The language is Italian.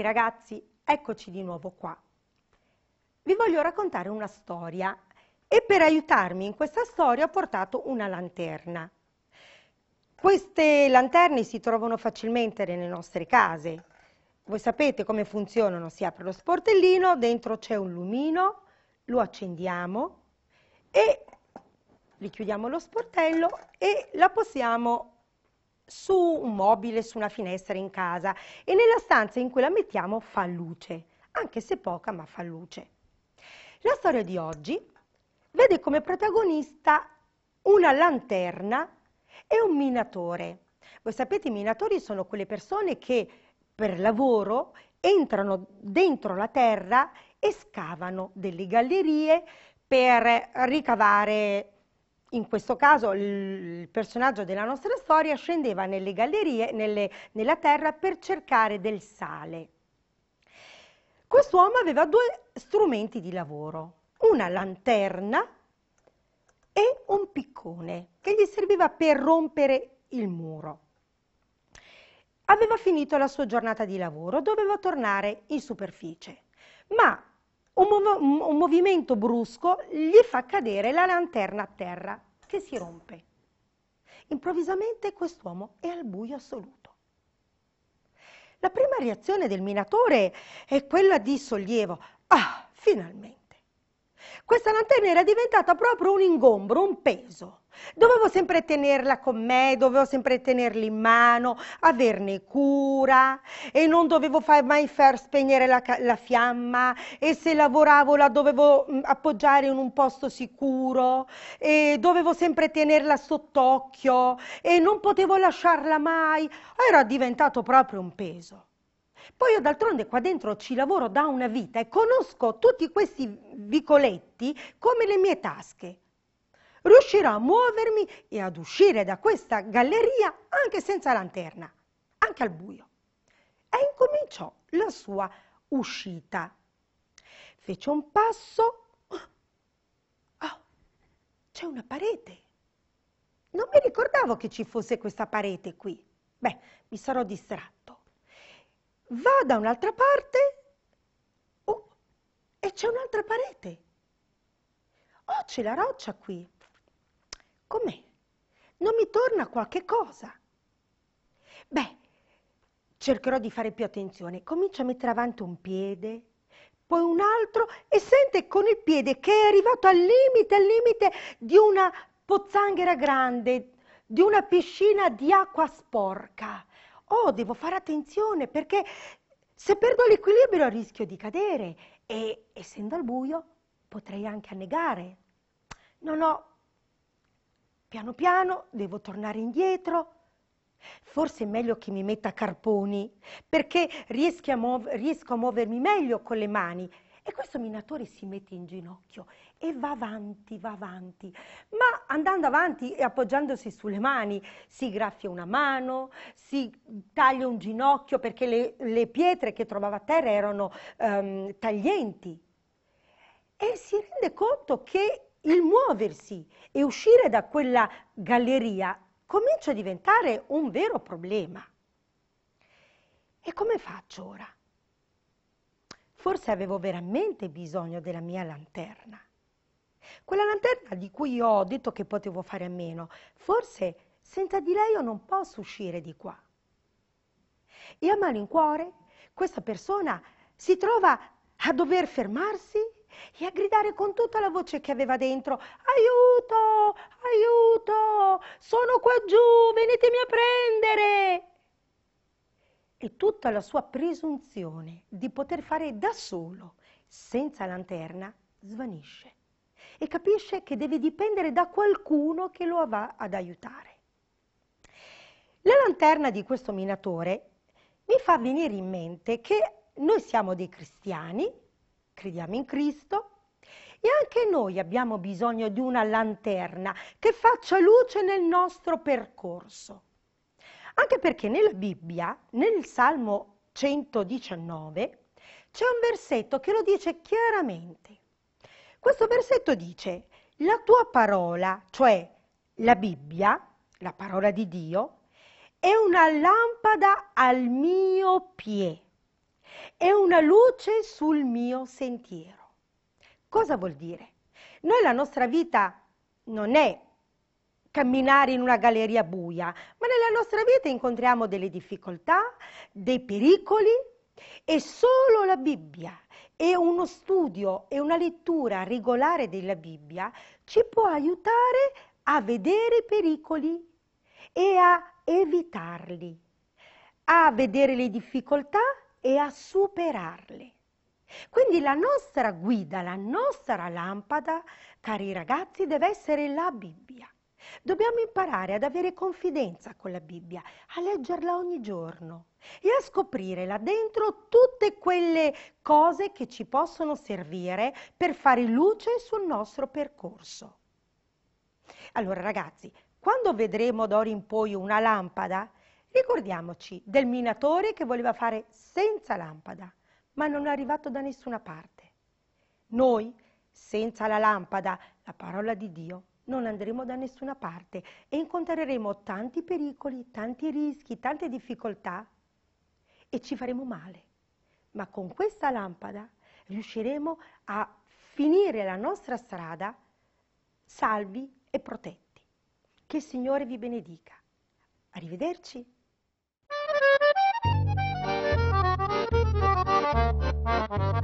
Cari ragazzi, eccoci di nuovo qua. Vi voglio raccontare una storia e per aiutarmi in questa storia ho portato una lanterna. Queste lanterne si trovano facilmente nelle nostre case. Voi sapete come funzionano, si apre lo sportellino, dentro c'è un lumino, lo accendiamo e richiudiamo lo sportello e la possiamo su un mobile, su una finestra in casa e nella stanza in cui la mettiamo fa luce, anche se poca ma fa luce. La storia di oggi vede come protagonista una lanterna e un minatore. Voi sapete i minatori sono quelle persone che per lavoro entrano dentro la terra e scavano delle gallerie per ricavare in questo caso il personaggio della nostra storia scendeva nelle gallerie, nelle, nella terra per cercare del sale. Quest'uomo aveva due strumenti di lavoro, una lanterna e un piccone che gli serviva per rompere il muro. Aveva finito la sua giornata di lavoro, doveva tornare in superficie, ma un, mov- un movimento brusco gli fa cadere la lanterna a terra, che si rompe. Improvvisamente quest'uomo è al buio assoluto. La prima reazione del minatore è quella di sollievo. Ah, finalmente! Questa lanterna era diventata proprio un ingombro, un peso. Dovevo sempre tenerla con me, dovevo sempre tenerla in mano, averne cura e non dovevo mai far spegnere la, la fiamma e se lavoravo la dovevo mm, appoggiare in un posto sicuro e dovevo sempre tenerla sott'occhio e non potevo lasciarla mai. Era diventato proprio un peso. Poi io d'altronde qua dentro ci lavoro da una vita e conosco tutti questi vicoletti come le mie tasche. Riuscirò a muovermi e ad uscire da questa galleria anche senza lanterna, anche al buio. E incominciò la sua uscita. Fece un passo. Oh, c'è una parete. Non mi ricordavo che ci fosse questa parete qui. Beh, mi sarò distratto va da un'altra parte oh, e c'è un'altra parete. Oh, c'è la roccia qui. Com'è? Non mi torna qualche cosa. Beh, cercherò di fare più attenzione. Comincia a mettere avanti un piede, poi un altro e sente con il piede che è arrivato al limite, al limite di una pozzanghera grande, di una piscina di acqua sporca oh, devo fare attenzione perché se perdo l'equilibrio rischio di cadere e essendo al buio potrei anche annegare. No, no, piano piano devo tornare indietro. Forse è meglio che mi metta carponi perché riesco a, muovermi meglio con le mani e questo minatore si mette in ginocchio e va avanti, va avanti, ma andando avanti e appoggiandosi sulle mani si graffia una mano, si taglia un ginocchio perché le, le pietre che trovava a terra erano ehm, taglienti e si rende conto che il muoversi e uscire da quella galleria comincia a diventare un vero problema. E come faccio ora? Forse avevo veramente bisogno della mia lanterna. Quella lanterna di cui io ho detto che potevo fare a meno. Forse senza di lei io non posso uscire di qua. E a malincuore questa persona si trova a dover fermarsi e a gridare con tutta la voce che aveva dentro aiuto, aiuto, sono qua giù, venitemi a prendere su tutta la sua presunzione di poter fare da solo, senza lanterna, svanisce e capisce che deve dipendere da qualcuno che lo va ad aiutare. La lanterna di questo minatore mi fa venire in mente che noi siamo dei cristiani, crediamo in Cristo, e anche noi abbiamo bisogno di una lanterna che faccia luce nel nostro percorso. Anche perché nella Bibbia, nel Salmo 119, c'è un versetto che lo dice chiaramente. Questo versetto dice, la tua parola, cioè la Bibbia, la parola di Dio, è una lampada al mio piede, è una luce sul mio sentiero. Cosa vuol dire? Noi la nostra vita non è camminare in una galleria buia, ma nella nostra vita incontriamo delle difficoltà, dei pericoli e solo la Bibbia e uno studio e una lettura regolare della Bibbia ci può aiutare a vedere i pericoli e a evitarli, a vedere le difficoltà e a superarle. Quindi la nostra guida, la nostra lampada, cari ragazzi, deve essere la Bibbia. Dobbiamo imparare ad avere confidenza con la Bibbia, a leggerla ogni giorno e a scoprire là dentro tutte quelle cose che ci possono servire per fare luce sul nostro percorso. Allora ragazzi, quando vedremo d'ora in poi una lampada, ricordiamoci del minatore che voleva fare senza lampada, ma non è arrivato da nessuna parte. Noi, senza la lampada, la parola di Dio, non andremo da nessuna parte e incontreremo tanti pericoli, tanti rischi, tante difficoltà e ci faremo male. Ma con questa lampada riusciremo a finire la nostra strada salvi e protetti. Che il Signore vi benedica. Arrivederci. Thank you.